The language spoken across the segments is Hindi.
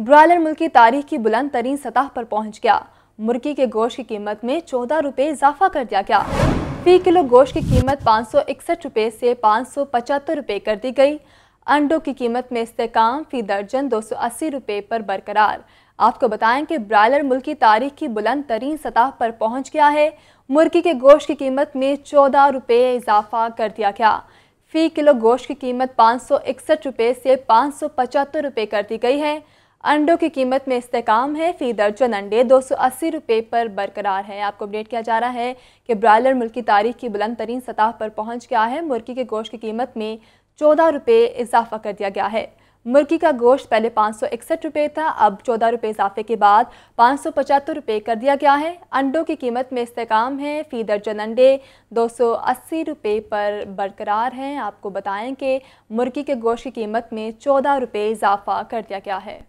ब्रॉयलर मुल्क तारीख की बुलंद तरीन सतह पर पहुंच गया मुर्गी के गोश्त की कीमत में चौदह रुपये इजाफा कर दिया गया फी किलो गोश्त की कीमत पाँच सौ इकसठ रुपये से पाँच सौ पचहत्तर रुपये कर दी गई अंडों की कीमत में इस्तेकाम फी दर्जन दो सौ अस्सी रुपये पर बरकरार आपको बताएं कि ब्रायलर मुल्की तारीख की बुलंद तरीन सतह पर पहुंच गया है मुर्गी के गोश्त की कीमत में चौदह रुपये इजाफा कर दिया गया फी किलो गोश्त की कीमत पाँच सौ इकसठ रुपये से पाँच सौ पचहत्तर रुपये कर दी गई है अंडों की कीमत में इस्तेकाम है फ़ी दर्जन अंडे दो सौ अस्सी रुपये पर बरकरार है आपको अपडेट किया जा रहा है कि ब्रायलर मुल्क की तारीख की बुलंद तरीन सतह पर पहुंच गया है मुर्गी के गोश्त की कीमत में चौदह रुपये इजाफा कर दिया गया है मुर्गी का गोश्त पहले पाँच सौ इकसठ रुपये था अब चौदह रुपये इजाफे के बाद पाँच सौ पचहत्तर रुपये कर दिया गया है अंडों की कीमत में इस्तेकाम है फ़ी दर्जन अंडे दो सौ अस्सी रुपये पर बरकरार हैं आपको बताएं कि मुर्गी के गोश्त की कीमत में चौदह रुपये इजाफा कर दिया गया है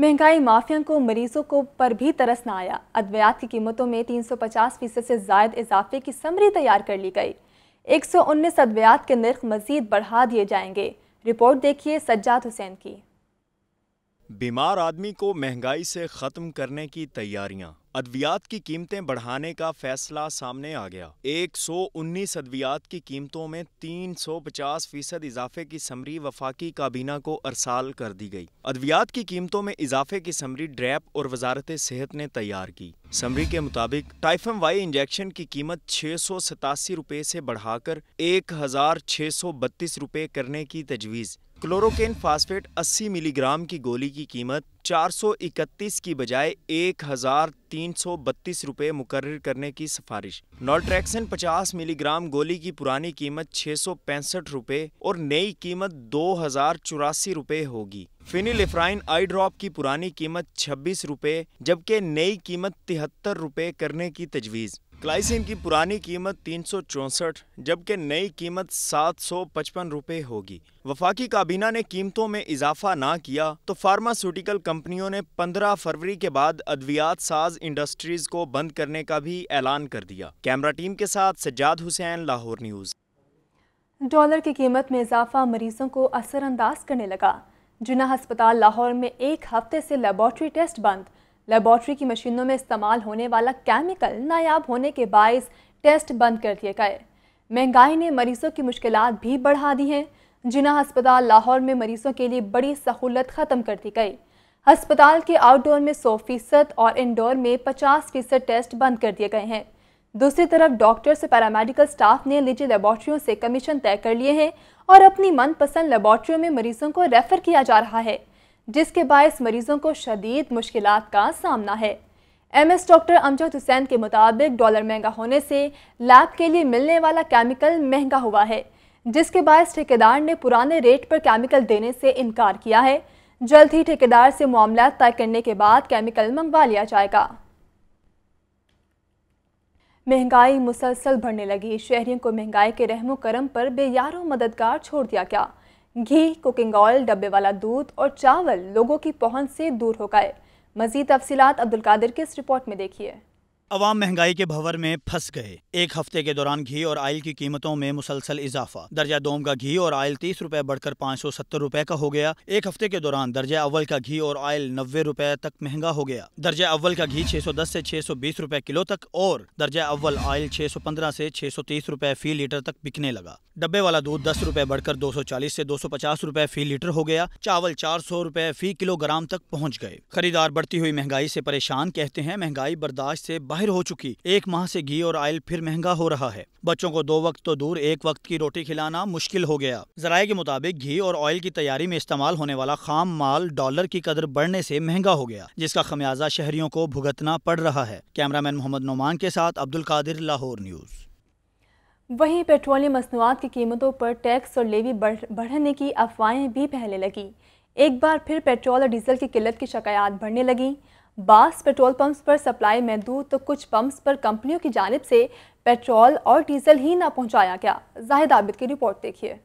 महंगाई माफिया को मरीजों को पर भी तरस न आया अद्वियात की कीमतों में 350 फीसद से ज्यादा इजाफे की समरी तैयार कर ली गई 119 अद्वियात के नर्ख मजीद बढ़ा दिए जाएंगे रिपोर्ट देखिए सज्जाद हुसैन की बीमार आदमी को महंगाई से ख़त्म करने की तैयारियां अद्वियात की कीमतें बढ़ाने का फैसला सामने आ गया 119 अद्वियात की कीमतों में 350 फीसद इजाफे की समरी वफाकी काबीना को अरसाल कर दी गई अद्वियात की कीमतों में इजाफे की समरी ड्रैप और वजारत सेहत ने तैयार की समरी के मुताबिक टाइफम वाई इंजेक्शन की कीमत छः सौ सतासी रुपये से बढ़ाकर एक हजार छः सौ बत्तीस रुपये करने की तजवीज़ क्लोरोकेन फास्फेट 80 मिलीग्राम की गोली की कीमत 431 की बजाय एक हज़ार तीन सौ बत्तीस रुपये करने की सिफारिश नॉल्ट्रैक्सन 50 मिलीग्राम गोली की पुरानी कीमत छः सौ पैंसठ रुपये और नई कीमत दो हज़ार चौरासी रुपये होगी फिनिलिफ्राइन आई ड्रॉप की पुरानी कीमत छब्बीस रुपये जबकि नई कीमत तिहत्तर रुपये करने की तजवीज़ क्लाइसिन की पुरानी कीमत तीन जबकि नई कीमत सात सौ पचपन रुपये होगी वफाकी काबीना ने कीमतों में इजाफा ना किया तो फार्मास्यूटिकल कंपनियों ने 15 फरवरी के बाद अद्वियात साज इंडस्ट्रीज को बंद करने का भी ऐलान कर दिया कैमरा टीम के साथ सज्जाद हुसैन लाहौर न्यूज़ डॉलर की कीमत में इजाफा मरीजों को असरअंदाज करने लगा जिना अस्पताल लाहौर में एक हफ्ते से लेबॉर्ट्री टेस्ट बंद लेबॉर्ट्री की मशीनों में इस्तेमाल होने वाला केमिकल नायाब होने के बायस टेस्ट बंद कर दिए गए महंगाई ने मरीजों की मुश्किल भी बढ़ा दी हैं जिना अस्पताल लाहौर में मरीजों के लिए बड़ी सहूलत ख़त्म कर दी गई अस्पताल के आउटडोर में सौ फीसद और इंडोर में पचास फीसद टेस्ट बंद कर दिए गए हैं दूसरी तरफ डॉक्टर्स से पैरामेडिकल स्टाफ ने निजी लेबॉर्ट्रियों से कमीशन तय कर लिए हैं और अपनी मनपसंद लेबॉर्ट्रियों में मरीजों को रेफर किया जा रहा है जिसके बायस मरीजों को शदीद मुश्किल का सामना है M S doctor Amjad Hussain के मुताबिक डॉलर महंगा होने से लैब के लिए मिलने वाला केमिकल महंगा हुआ है जिसके बायस ठेकेदार ने पुराने रेट पर केमिकल देने से इनकार किया है जल्द ही ठेकेदार से मामला तय करने के बाद केमिकल मंगवा लिया जाएगा महंगाई मुसलसल बढ़ने लगी शहरियों को महंगाई के रहमो करम पर बेयारों मददगार छोड़ दिया गया घी कुकिंग ऑयल डब्बे वाला दूध और चावल लोगों की पहुंच से दूर हो गए मजीद तफसीत अब्दुल कादिर की इस रिपोर्ट में देखिए अवाम महंगाई के भंवर में फंस गए एक हफ्ते के दौरान घी और आयल की कीमतों में मुसलसल इजाफा दर्जा दोम का घी और आयल तीस रुपए बढ़कर पाँच सौ सत्तर रुपए का हो गया एक हफ्ते के दौरान दर्जा अव्वल का घी और आयल नब्बे रुपए तक महंगा हो गया दर्जा अव्वल का घी छह सौ दस से छह सौ बीस रुपए किलो तक और दर्जा अव्वल आयल छह सौ पंद्रह से छह सौ तीस रुपए फी लीटर तक बिकने लगा डब्बे वाला दूध दस रुपए बढ़कर दो सौ चालीस से दो सौ पचास रुपए फी लीटर हो गया चावल चार सौ रुपए फी किलोग्राम तक पहुँच गए खरीदार बढ़ती हुई महंगाई से परेशान कहते हैं महंगाई बर्दाश्त से जाहिर हो चुकी एक माह से घी और आयल फिर महंगा हो रहा है बच्चों को दो वक्त तो दूर एक वक्त की रोटी खिलाना मुश्किल हो गया जराये के मुताबिक घी और ऑयल की तैयारी में इस्तेमाल होने वाला खाम माल डॉलर की कदर बढ़ने से महंगा हो गया जिसका खमियाजा शहरियों को भुगतना पड़ रहा है कैमरामैन मोहम्मद नुमान के साथ अब्दुल कादिर लाहौर न्यूज़ वहीं पेट्रोलियम मसनूआत की कीमतों पर टैक्स और लेवी बढ़ने की अफवाहें भी फैलने लगी एक बार फिर पेट्रोल और डीजल की किल्लत की शिकायत बढ़ने लगी बास पेट्रोल पंप्स पर सप्लाई में दूर तो कुछ पंप्स पर कंपनियों की जानब से पेट्रोल और डीजल ही ना पहुंचाया गया जाहिद आबिद की रिपोर्ट देखिए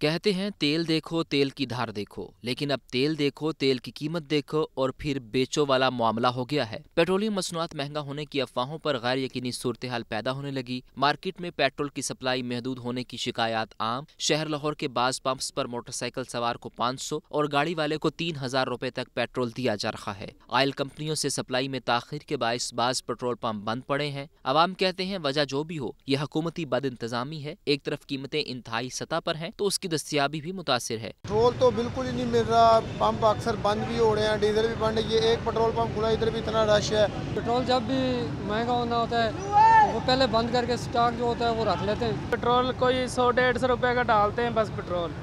कहते हैं तेल देखो तेल की धार देखो लेकिन अब तेल देखो तेल की कीमत देखो और फिर बेचो वाला मामला हो गया है पेट्रोलियम मसनूआत महंगा होने की अफवाहों पर गैर यकीनी सूरत हाल पैदा होने लगी मार्केट में पेट्रोल की सप्लाई महदूद होने की शिकायत आम शहर लाहौर के बाज पंप्स पर मोटरसाइकिल सवार को पाँच सौ और गाड़ी वाले को तीन हजार रूपए तक पेट्रोल दिया जा रहा है ऑयल कंपनियों से सप्लाई में ताखिर के बायस बाज पेट्रोल पंप बंद पड़े हैं आवाम कहते हैं वजह जो भी हो यह हुकूमती बद इंतजामी है एक तरफ कीमतें इंतहाई सतह पर है तो उसकी दस्तियाबी भी मुतासर है पेट्रोल तो बिल्कुल ही नहीं मिल रहा पंप अक्सर बंद भी हो रहे हैं डीजल भी बंद ये एक पेट्रोल पंप खुला इधर भी इतना रश है पेट्रोल जब भी महंगा होना होता है वो पहले बंद करके स्टॉक जो होता है वो रख लेते हैं पेट्रोल कोई सौ डेढ़ सौ रुपये का डालते हैं बस पेट्रोल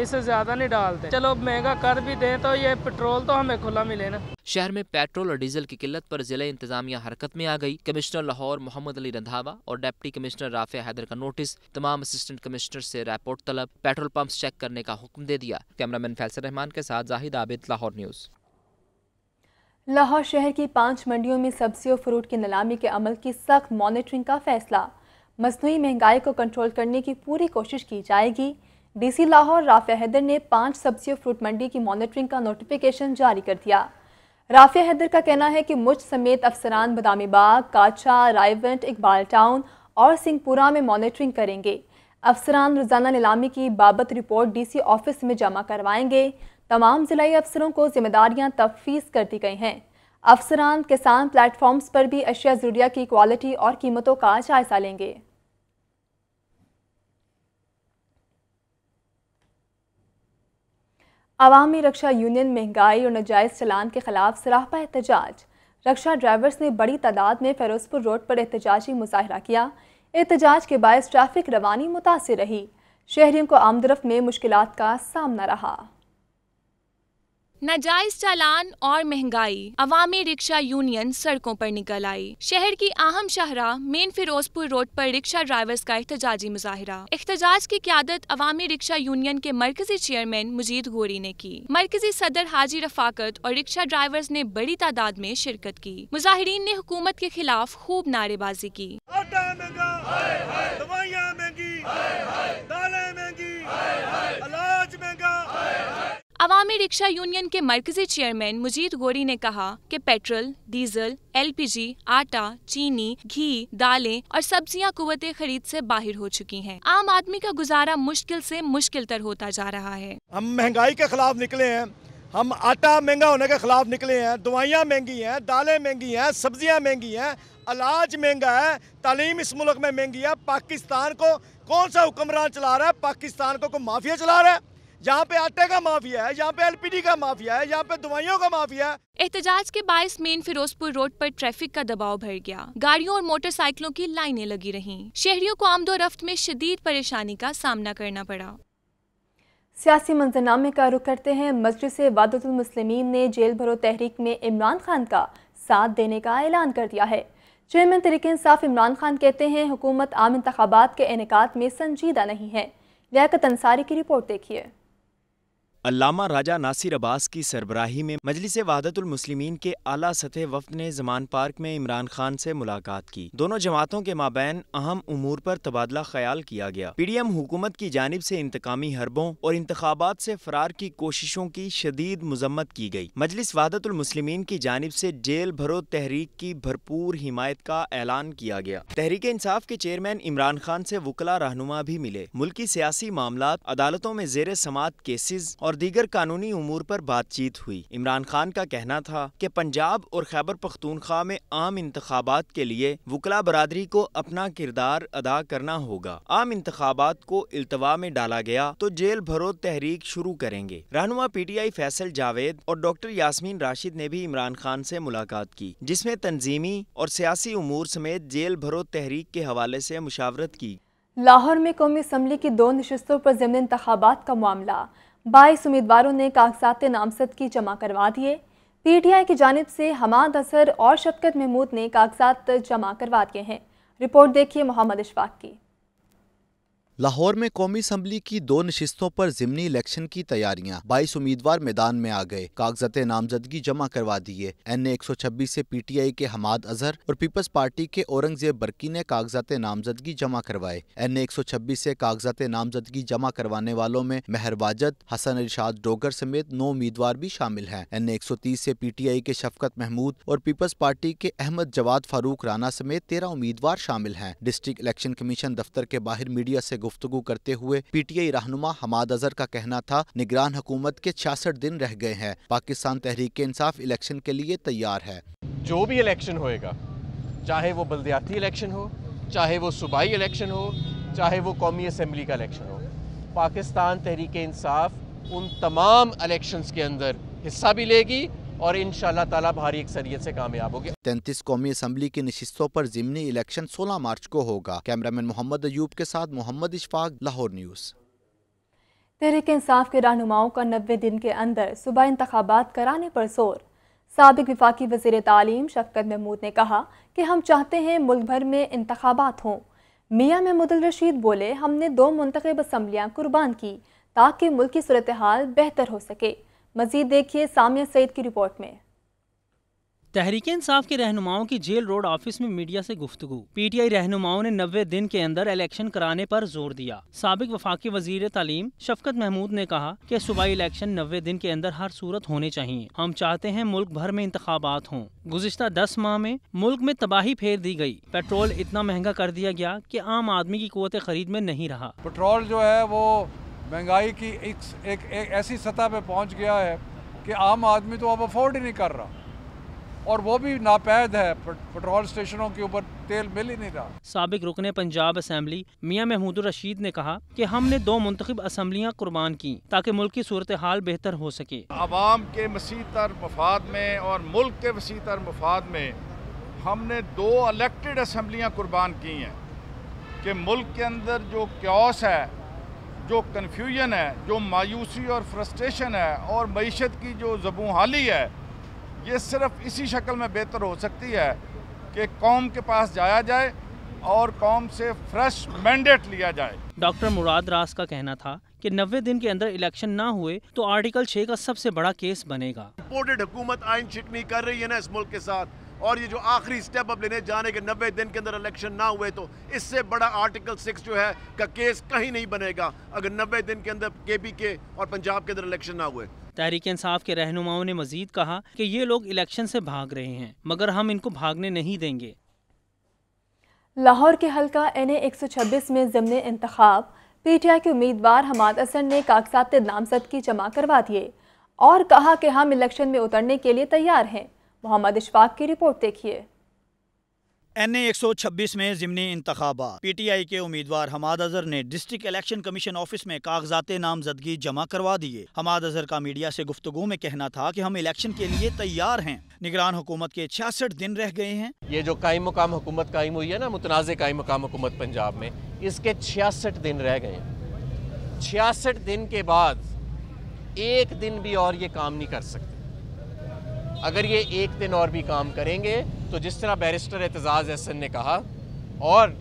इससे ज़्यादा नहीं डालते चलो महंगा कर भी दें तो ये पेट्रोल तो हमें खुला मिले ना शहर में पेट्रोल और डीजल की किल्लत पर जिला इंतजामिया हरकत में आ गई कमिश्नर लाहौर मोहम्मद अली रंधावा और डिप्टी कमिश्नर राफिया हैदर का नोटिस तमाम असिस्टेंट कमिश्नर से रिपोर्ट तलब पेट्रोल पंप चेक करने का हुक्म दे दिया कैमरामैन फैसल रहमान के साथ जाहिद आबिद लाहौर न्यूज़ लाहौर शहर की पांच मंडियों में सब्जी और फ्रूट की नीलामी के अमल की सख्त मॉनिटरिंग का फैसला मजनू महंगाई को कंट्रोल करने की पूरी कोशिश की जाएगी डीसी लाहौर राफिया हैदर ने पांच सब्जी और फ्रूट मंडी की मॉनिटरिंग का नोटिफिकेशन जारी कर दिया राफिया हैदर का कहना है कि मुझ समेत अफसरान बदामी बाग काचा रायवेंट इकबाल टाउन और सिंहपुरा में मॉनिटरिंग करेंगे अफसरान रोजाना नीलामी की बाबत रिपोर्ट डीसी ऑफिस में जमा करवाएंगे तमाम जिलाई अफसरों को जिम्मेदारियां तफवीज़ कर दी गई हैं अफसरान किसान प्लेटफॉर्म्स पर भी अशिया ज़रूरिया की क्वालिटी और कीमतों का जायजा लेंगे अवामी रक्षा यूनियन महंगाई और नजायज़ चलान के खिलाफ सराहपा एहतजाज रक्षा ड्राइवर्स ने बड़ी तादाद में फेरोजपुर रोड पर एहतजाजी मुजाहरा किया एहतजाज के बायस ट्रैफिक रवानी मुतासर रही शहरीों को आमदरफ में मुश्किल का सामना रहा नाजायज चालान और महंगाई अवामी रिक्शा यूनियन सड़कों पर निकल आई शहर की अहम शहरा मेन फिरोजपुर रोड पर रिक्शा ड्राइवर्स का एहतजाजी मुजाहरा एहतजाज की क्यादत अवामी रिक्शा यूनियन के मरकजी चेयरमैन मुजीद गोरी ने की मरकजी सदर हाजी रफाकत और रिक्शा ड्राइवर्स ने बड़ी तादाद में शिरकत की मुजाहरीन ने हुकूमत के खिलाफ खूब नारेबाजी की अवामी रिक्शा यूनियन के मरकजी चेयरमैन मुजीद गोरी ने कहा कि पेट्रोल डीजल एलपीजी, आटा चीनी घी दालें और सब्जियां कुतें खरीद से बाहर हो चुकी हैं। आम आदमी का गुजारा मुश्किल से मुश्किल तर होता जा रहा है हम महंगाई के खिलाफ निकले हैं हम आटा महंगा होने के खिलाफ निकले हैं दवाइयाँ महंगी हैं दालें महंगी हैं सब्जियाँ महंगी हैं अलाज महंगा है तालीम इस मुल्क में महंगी है पाकिस्तान को कौन सा हुक्मरान चला रहा है पाकिस्तान को माफिया चला रहा है यहाँ पे आटे का माफिया है यहाँ पे एलपीडी का माफिया है यहाँ पे दवाइयों का माफिया है एहतजाज के बाईस मेन फिरोजपुर रोड पर ट्रैफिक का दबाव भर गया गाड़ियों और मोटरसाइकिलों की लाइनें लगी रही शहरियों को आमदो रफ्त में शदीद परेशानी का सामना करना पड़ा सियासी मंजरनामे का रुख करते हैं मस्जिद से वादतुलमसलमिन ने जेल भरो तहरीक में इमरान खान का साथ देने का ऐलान कर दिया है चेयरमैन तरीके इंसाफ इमरान खान कहते हैं हुकूमत आम इंतबात के इनका में संजीदा नहीं है लियाकत अंसारी की रिपोर्ट देखिए अल्लामा राजा नासिर अब्बास की सरबराही में मजलिस वहादतुलमसलिमीन के आला सतह वफद ने जमान पार्क में इमरान खान से मुलाकात की दोनों जमातों के माबैन अहम उमूर पर तबादला ख्याल किया गया पी डी एम हुकूमत की जानब से इंतकामी हरबों और इंतबात से फरार की कोशिशों की शदीद मजम्मत की गई मजलिस वहादतुलमसलिमीन की जानब से जेल भरो तहरीक की भरपूर हिमायत का ऐलान किया गया तहरीक इंसाफ के चेयरमैन इमरान खान से वकला रहनुमा भी मिले मुल्की सियासी मामला अदालतों में जेर समात केसेज और और दीगर कानूनी उमूर पर बातचीत हुई इमरान खान का कहना था कि पंजाब और खैबर पख्तूनख्वा में आम इंतबात के लिए वकला बरदरी को अपना किरदार अदा करना होगा आम इंतबात को अल्तवा में डाला गया तो जेल भरो तहरीक शुरू करेंगे रहनुमा P T I Faisal Javed और डॉक्टर यासमीन राशिद ने भी इमरान खान से मुलाकात की जिसमें तंजीमी और सियासी उमूर समेत जेल भरो तहरीक के हवाले से मुशावरत की लाहौर में कौमी असम्बली की दो नशस्तों पर जमन इंतबात का मामला बाईस उम्मीदवारों ने कागजात नामजद की जमा करवा दिए पीटीआई की जानब से हमाद असर और शबकत महमूद ने कागजात जमा करवा दिए हैं रिपोर्ट देखिए मोहम्मद इशफाक की लाहौर में कौमी असम्बली की दो नशस्तों पर ज़मनी इलेक्शन की तैयारियां बाईस उम्मीदवार मैदान में आ गए कागजात नामजदगी जमा करवा दिए एन ए एक सौ छब्बीस ऐसी पी टी आई के हमाद अजहर और पीपल्स पार्टी के औरंगजेब बरकी ने कागजात नामजदगी जमा करवाए एन ए एक सौ छब्बीस ऐसी कागजात नामजदगी जमा करवाने वालों में मेहर वाजद हसन अरशाद डोगर समेत नौ उम्मीदवार भी शामिल है एन ए एक सौ तीस ऐसी पी टी आई के शफकत महमूद और पीपल्स पार्टी के अहमद जवाद फारूक राना समेत तेरह उम्मीदवार शामिल हैं डिस्ट्रिक्ट इलेक्शन कमीशन दफ्तर के बाहर मीडिया ऐसी गुफ्तु करते हुए पीटीआई रहनुमा हमाद अजहर का कहना था निगरान हुकूमत के छियासठ दिन रह गए हैं पाकिस्तान तहरीक इंसाफ इलेक्शन के लिए तैयार है जो भी इलेक्शन होएगा चाहे वो बलदियाती इलेक्शन हो चाहे वो सूबाई इलेक्शन हो चाहे वो कौमी असम्बली का इलेक्शन हो पाकिस्तान तहरीक इंसाफ उन तमाम इलेक्शन के अंदर हिस्सा भी लेगी और इन ताला भारी अक्सरियत से कामयाब होगी तैंतीस कौमी असम्बली की नशस्तों पर जिमनी इलेक्शन सोलह मार्च को होगा कैमरामैन मोहम्मद अयूब के साथ मोहम्मद इशफाक लाहौर न्यूज़ तहरीक इंसाफ के रहनुमाओं का नब्बे दिन के अंदर सुबह इंतबात कराने पर जोर सबक विफाकी वजी तालीम शफकत महमूद ने कहा कि हम चाहते हैं मुल्क भर में इंतबात हों मियाँ महमूद रशीद बोले हमने दो मनतब असम्बलियाँ कुर्बान की ताकि मुल्क की सूरत हाल बेहतर हो सके मजीद देखिए सामिया सईद की रिपोर्ट में तहरीक इंसाफ के रहनुमाओं की जेल रोड ऑफिस में मीडिया से टी पीटीआई रहनुमाओं ने नब्बे दिन के अंदर इलेक्शन कराने पर जोर दिया सबक वफाकी वजीर तालीम शफकत महमूद ने कहा कि सूबाई इलेक्शन नब्बे दिन के अंदर हर सूरत होने चाहिए हम चाहते हैं मुल्क भर में इंतबात हों गुजा दस माह में मुल्क में तबाही फेर दी गयी पेट्रोल इतना महंगा कर दिया गया की आम आदमी की कुत खरीद में नहीं रहा पेट्रोल जो है वो महंगाई की एक, एक, एक ऐसी सतह पे पहुंच गया है कि आम आदमी तो अब अफोर्ड ही नहीं कर रहा और वो भी नापैद है पेट्रोल स्टेशनों के ऊपर तेल मिल ही नहीं रहा सबक रुकन पंजाब असम्बली मियाँ महमूद रशीद ने कहा कि हमने दो मुंतब असम्बलियाँ कुर्बान की ताकि मुल्क की सूरत हाल बेहतर हो सके आवाम के वसी तर मफाद में और मुल्क के वसी तर मफाद में हमने दो अलेक्टेड असम्बलियाँ कुर्बान की हैं कि मुल्क के अंदर जो क्योस है जो कन्फ्यूजन है जो मायूसी और फ्रस्ट्रेशन है और मीशत की जो जबूहाली है ये सिर्फ इसी शक्ल में बेहतर हो सकती है कि कौम के पास जाया जाए और कौम से फ्रेश मैंडेट लिया जाए डॉक्टर मुराद रास का कहना था कि 90 दिन के अंदर इलेक्शन ना हुए तो आर्टिकल 6 का सबसे बड़ा केस बनेगा इम्पोर्टेड हुकूमत आइन शिकनी कर रही है ना इस मुल्क के साथ और ये जो आखिरी स्टेप अब लेने जाने के नबे दिन के अंदर इलेक्शन ना हुए तो इससे बड़ा आर्टिकल सिक्स जो है का केस कहीं नहीं बनेगा अगर नबे दिन के अंदर के पी के और पंजाब के अंदर इलेक्शन ना हुए तहरीक इंसाफ के रहनुमाओं ने मजीद कहा कि ये लोग इलेक्शन से भाग रहे हैं मगर हम इनको भागने नहीं देंगे लाहौर के हल्का एन ए एक सौ छब्बीस में ज़मन इंतखब पी टी आई के उम्मीदवार हमाद हसन ने कागजात नामजद की जमा करवा दिए और कहा कि हम इलेक्शन में उतरने के लिए तैयार हैं मोहम्मद इशफाक की रिपोर्ट देखिए एन ए एक सौ छब्बीस में ज़मनी इंतबा पी टी आई के उम्मीदवार हमाद अजहर ने डिस्ट्रिक्ट इलेक्शन कमीशन ऑफिस में कागजात नामजदगी जमा करवा दिए हमाद अजहर का मीडिया से गुफ्तु में कहना था कि हम इलेक्शन के लिए तैयार हैं निगरान हुकूमत के छियासठ दिन रह गए हैं ये जो कायम मकाम हुकूमत कायम हुई है ना मुतनाज़ कायम मकाम हुकूमत पंजाब में इसके छियासठ दिन रह गए छियासठ दिन के बाद एक दिन भी और ये काम नहीं कर सकते अगर ये एक दिन और भी काम करेंगे तो जिस तरह बैरिस्टर एतजाज़ एहसन ने कहा और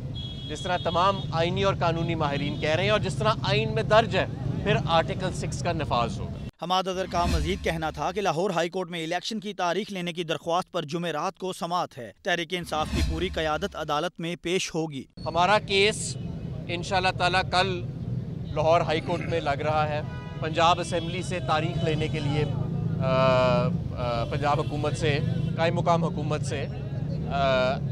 जिस तरह तमाम आइनी और कानूनी माहरीन कह रहे हैं और जिस तरह आइन में दर्ज है फिर आर्टिकल सिक्स का नफाज होगा हमाद अदर का मजीद कहना था कि लाहौर हाई कोर्ट में इलेक्शन की तारीख लेने की दरख्वास्त पर जुमेरात को समात है तहरीक इंसाफ की पूरी क्यादत अदालत में पेश होगी हमारा केस इन ताला कल लाहौर हाई कोर्ट में लग रहा है पंजाब असम्बली से तारीख लेने के लिए पंजाब हुकूमत से कई मुकाम हुकूमत से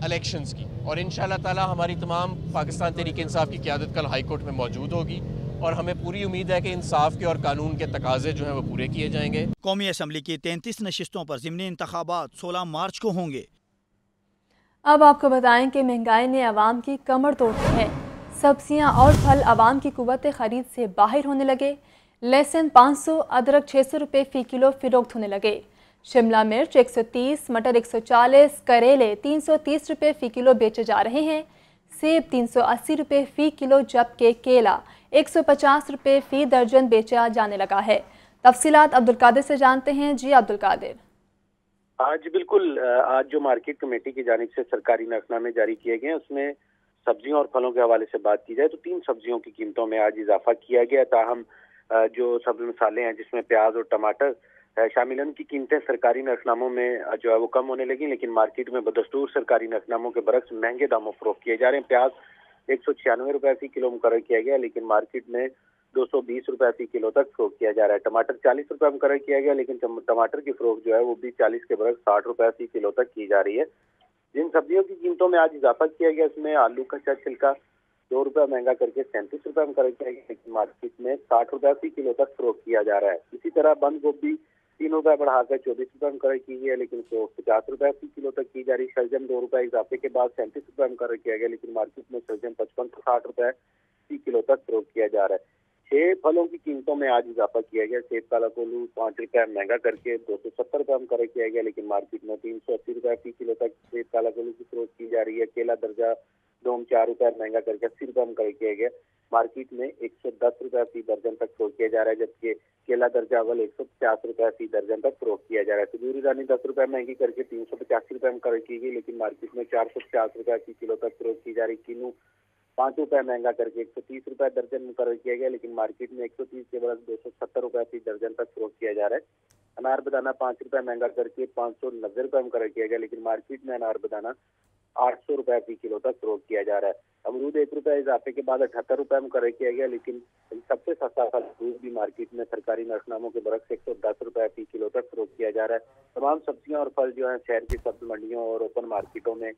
इलेक्शंस की और इन ताला हमारी तमाम पाकिस्तान तहरीक इंसाफ की क्यादत कल हाई कोर्ट में मौजूद होगी और हमें पूरी उम्मीद है कि इंसाफ के और कानून के तकाजे जो हैं वो पूरे किए जाएंगे कौमी असम्बली की तैंतीस नशस्तों पर ज़मनी इंतबात सोलह मार्च को होंगे अब आपको बताएं कि महंगाई ने आवाम की कमर तोड़ है सब्जियां और फल आवाम की कुत खरीद से बाहर होने लगे लहसुन 500, अदरक छः सौ रुपये फी किलो फिरोख्त होने लगे शिमला मिर्च 130, मटर 140, करेले 330 रुपये फी किलो बेचे जा रहे हैं सेब 380 रुपये फ़ी किलो जबकि केला 150 रुपये फ़ी दर्जन बेचा जाने लगा है तफसीत अब्दुल कादिर से जानते हैं जी अब्दुल कादिर आज बिल्कुल आज जो मार्केट कमेटी की जानब से सरकारी नरखनामे जारी किए गए उसमें सब्जियों और फलों के हवाले से बात की जाए तो तीन सब्जियों की कीमतों में आज इजाफा किया गया ताहम जो सब्ज मसाले हैं जिसमें प्याज और टमाटर शामिल है उनकी कीमतें सरकारी नरखनामों में जो है वो कम होने लगी लेकिन मार्केट में बदस्तूर सरकारी नरखनामों के बरक्स महंगे दामों फरोख किए जा रहे हैं प्याज एक सौ छियानवे रुपए फी किलो मुकर किया गया लेकिन मार्केट में दो सौ बीस रुपए फी किलो तक फरोख किया जा रहा है टमाटर चालीस रुपए मुकर किया गया लेकिन टमाटर की फरोख जो है वो भी चालीस के बरस साठ रुपए फी किलो तक की जा रही है जिन सब्जियों की कीमतों में आज इजाफा किया गया इसमें आलू कच्चा छिलका दो रुपया महंगा करके सैंतीस रुपए में कर लेकिन मार्केट में साठ रुपया फी किलो तक फ्रोक किया जा रहा है इसी तरह बंद गोभी तीन रुपए बढ़ाकर चौबीस रुपए में क्रय की गई है लेकिन पचास रुपए फी किलो तक की जा रही है सर्जन दो रुपए इजाफे के बाद सैंतीस रुपए में क्रय किया गया लेकिन मार्केट में सर्जन पचपन से साठ रुपए फी किलो तक फ्रोक किया जा रहा है छह फलों की कीमतों में आज इजाफा किया गया सेब काला कोलू पांच रुपए महंगा करके दो सौ सत्तर रुपए में क्रय किया गया लेकिन मार्केट में तीन सौ अस्सी रुपए फी किलो तक सेब काला कोलू की फ्रोक की जा रही है केला दर्जा दो हम चार रुपया महंगा करके अस्सी रुपए हम खरीद किया गया मार्केट में एक सौ दस रुपया फी दर्जन तक फ्रोक किया जा रहा है जबकि केला दर्जा अवल एक सौ पचास रुपया फी दर्जन तक फ्रोक किया जा रहा है तंदूरी रानी दस रुपये महंगी करके तीन सौ पचासी रुपए में खरीद की गई लेकिन मार्केट में चार सौ पचास रुपया फी किलो तक फ्रोक की जा रही किनू पांच रुपया महंगा करके एक सौ तीस रुपया दर्जन में खरीद किया गया लेकिन मार्केट में एक सौ तीस के बाद दो सौ सत्तर रुपये फी दर्जन तक फ्रोक किया जा रहा है अनार बदाना पांच रुपए महंगा करके पांच सौ नब्बे रुपए में कर किया गया लेकिन मार्केट में अनार बदाना आठ सौ रुपये फी किलो तक फ्रोक किया जा रहा है अमरूद एक रुपए इजाफे के बाद अठहत्तर रुपए में कर किया गया लेकिन सबसे सस्ता फल अमरूद भी मार्केट में सरकारी नर्सनामों के बरक्स एक सौ दस रुपए फी किलो तक फ्रोक किया जा रहा है तमाम सब्जियां और फल जो है शहर की सब्जी मंडियों और ओपन मार्केटों में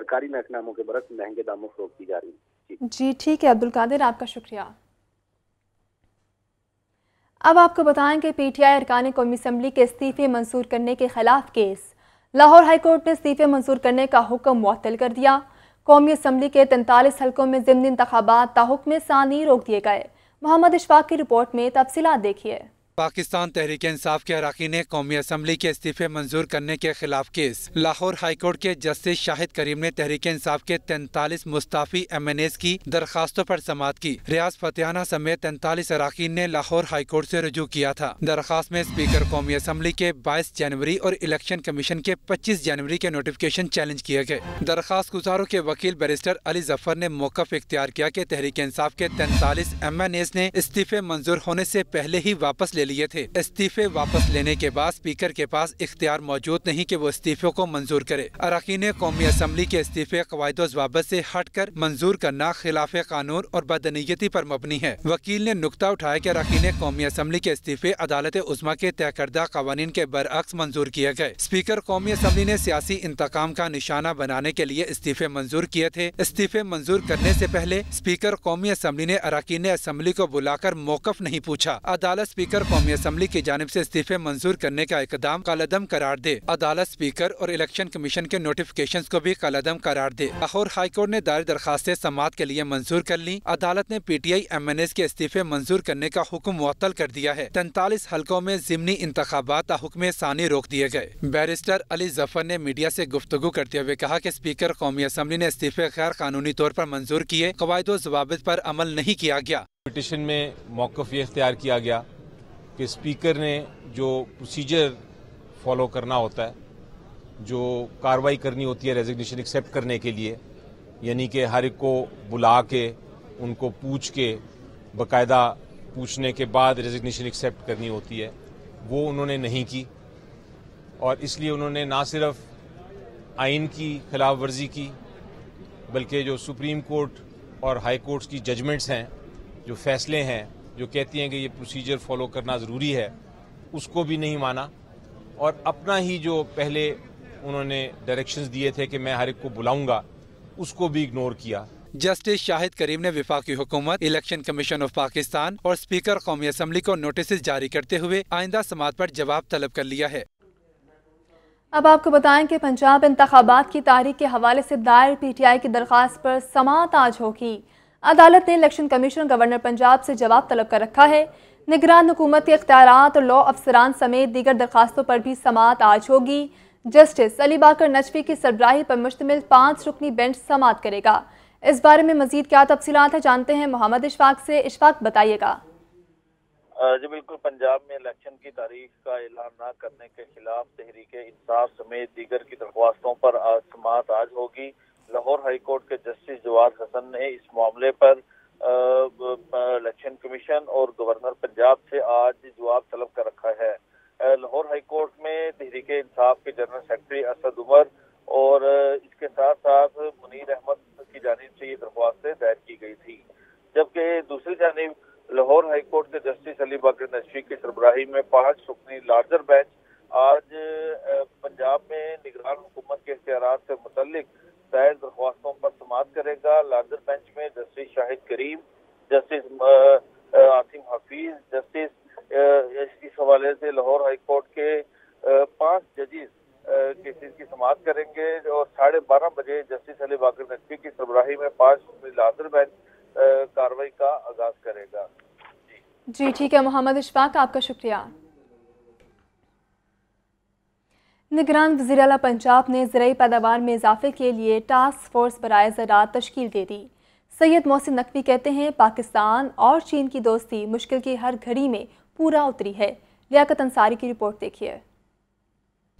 सरकारी नर्सनामों के बरक्स महंगे दामों फ्रोक की जा रही है जी ठीक है अब्दुल कादिर आपका शुक्रिया अब आपको बताएं कि पीटीआई अरकान कौमी असम्बली के इस्तीफे मंसूर करने के खिलाफ केस लाहौर हाईकोर्ट ने इस्तीफे मंसूर करने का हुक्म मअतल कर दिया कौमी असम्बली के तैंतालीस हल्कों में ज़मनी इंतबात ताहुक में सानी रोक दिए गए मोहम्मद इशफाक की रिपोर्ट में तफसीत देखिए पाकिस्तान तहरीक इंसाफ के अरकान कौमी असम्बली के इस्तीफे मंजूर करने के खिलाफ केस लाहौर हाईकोर्ट के जस्टिस शाहिद करीम ने तहरीक इंसाफ के तैंतालीस मुस्ताफ़ी एम एन एस की दरखास्तों पर समात की रियाज फतेहाना समेत तैंतालीस अरकान ने लाहौर हाईकोर्ट ऐसी रजू किया था दरखास्त में स्पीकर कौमी असम्बली के बाईस जनवरी और इलेक्शन कमीशन के पच्चीस जनवरी के नोटिफिकेशन चैलेंज किए गए दरखास्त गुजारों के वकील बैरिस्टर अली जफर ने मौकफ इख्तियार किया की तहरीक इंसाफ के तैंतालीस एम एन एस ने इस्तीफे मंजूर होने ऐसी पहले ही वापस ले लिए थे इस्तीफे वापस लेने के बाद स्पीकर के पास इख्तियार मौजूद नहीं की वो इस्तीफे को मंजूर करे अरकान कौमी असम्बली के इस्तीफे कवायद जवाबत ऐसी हट कर मंजूर करना खिलाफ कानून और बदनीयती आरोप मबनी है वकील ने नुकता उठाया की अरकान कौमी असम्बली के इस्तीफे अदालत उजमा के तय करदा कवानीन के बरअक्स मंजूर किए गए स्पीकर कौमी असम्बली ने सियासी इंतकाम का निशाना बनाने के लिए इस्तीफे मंजूर किए थे इस्तीफे मंजूर करने ऐसी पहले स्पीकर कौमी असम्बली ने अरकान असम्बली को बुलाकर मौकफ नहीं पूछा अदालत स्पीकर कौमी असम्बली की जानब ऐसी इस्तीफे मंजूर करने का इकदाम कालदम करार दे अदालत स्पीकर और इलेक्शन कमीशन के नोटिफिकेशन को भी कालदम करार दे लाहौर हाईकोर्ट ने दायर दरखास्त समात के लिए मंजूर कर ली अदालत ने P T I M N S के इस्तीफे मंजूर करने का हुक्म मअतल कर दिया है तैतालीस हल्कों में जिमनी इंतबात हुक्म सानी रोक दिए गए बैरिस्टर अली जफर ने मीडिया ऐसी गुफ्तु करते हुए कहा की स्पीकर कौमी असम्बली ने इस्तीफे गैर कानूनी तौर आरोप मंजूर किए कवायद जवाब आरोप अमल नहीं किया गया पिटिशन में मौकफ ये अख्तियार किया गया कि स्पीकर ने जो प्रोसीजर फॉलो करना होता है जो कार्रवाई करनी होती है रेजिग्नेशन एक्सेप्ट करने के लिए यानी कि हर एक को बुला के उनको पूछ के बकायदा पूछने के बाद रेजिग्नेशन एक्सेप्ट करनी होती है वो उन्होंने नहीं की और इसलिए उन्होंने ना सिर्फ आइन की खिलाफ वर्जी की बल्कि जो सुप्रीम कोर्ट और हाई कोर्ट्स की जजमेंट्स हैं जो फैसले हैं जो कहती हैं कि ये प्रोसीजर फॉलो करना ज़रूरी है उसको भी नहीं माना और अपना ही जो पहले उन्होंने डायरेक्शंस दिए थे कि मैं हर एक को बुलाऊंगा उसको भी इग्नोर किया जस्टिस शाहिद करीम ने विफाकी हुकूमत इलेक्शन कमीशन ऑफ पाकिस्तान और स्पीकर कौमी असम्बली को नोटिस जारी करते हुए आइंदा समात पर जवाब तलब कर लिया है अब आपको बताएं कि पंजाब इंतबात की तारीख के हवाले से दायर पीटीआई की दरख्वास्त पर समात आज होगी अदालत ने इलेक्शन कमीशन गवर्नर पंजाब से जवाब तलब कर रखा है निगरान हुकूमत के अख्तियार और लॉ अफसरान समेत दीगर दरखास्तों पर भी समात आज होगी जस्टिस अली बाकर नजफी की सरबराही पर मुश्तमिल पाँच रुकनी बेंच समात करेगा इस बारे में मजीद क्या तफसीत है जानते हैं मोहम्मद इशफाक से इशफाक बताइएगा जी बिल्कुल पंजाब में इलेक्शन की तारीख का ऐलान न करने के खिलाफ तहरीक इंसाफ समेत दीगर की दरख्वास्तों पर आज समात आज होगी लाहौर हाईकोर्ट के जस्टिस जवाद हसन ने इस मामले पर इलेक्शन कमीशन और गवर्नर पंजाब से आज जवाब तलब कर रखा है लाहौर हाईकोर्ट में तहरीक इंसाफ के जनरल सेक्रेटरी असद उमर और इसके साथ साथ मुनीर अहमद की जानब से ये दरख्वास्तें दायर की गई थी जबकि दूसरी जानब लाहौर हाईकोर्ट के जस्टिस अली बाकर नशी की सरबराही में पांच सुखनी लार्जर बेंच आज पंजाब में निगरान हुकूमत के इख्तियार से मुतलिक दायर दरख्वास्तों पर समाप्त करेगा लादर बेंच में justice Shahid Karim justice Asim Hafeez justice इस हवाले से लाहौर हाईकोर्ट के पांच जजेस केसेस की समाप्त करेंगे और साढ़े बारह बजे जस्टिस अली बाकर नकवी की सरबराही में पांच लादर बेंच कार्रवाई का आगाज करेगा जी ठीक है मोहम्मद इशफाक आपका शुक्रिया निगरान वजी अला पंजाब ने ज़रूरी पैदावार में इजाफे के लिए टास्क फोर्स बरए ज़रात तश्ील दे दी सैयद मोहसिन नकवी कहते हैं पाकिस्तान और चीन की दोस्ती मुश्किल की हर घड़ी में पूरा उतरी है लियाकत अंसारी की रिपोर्ट देखिए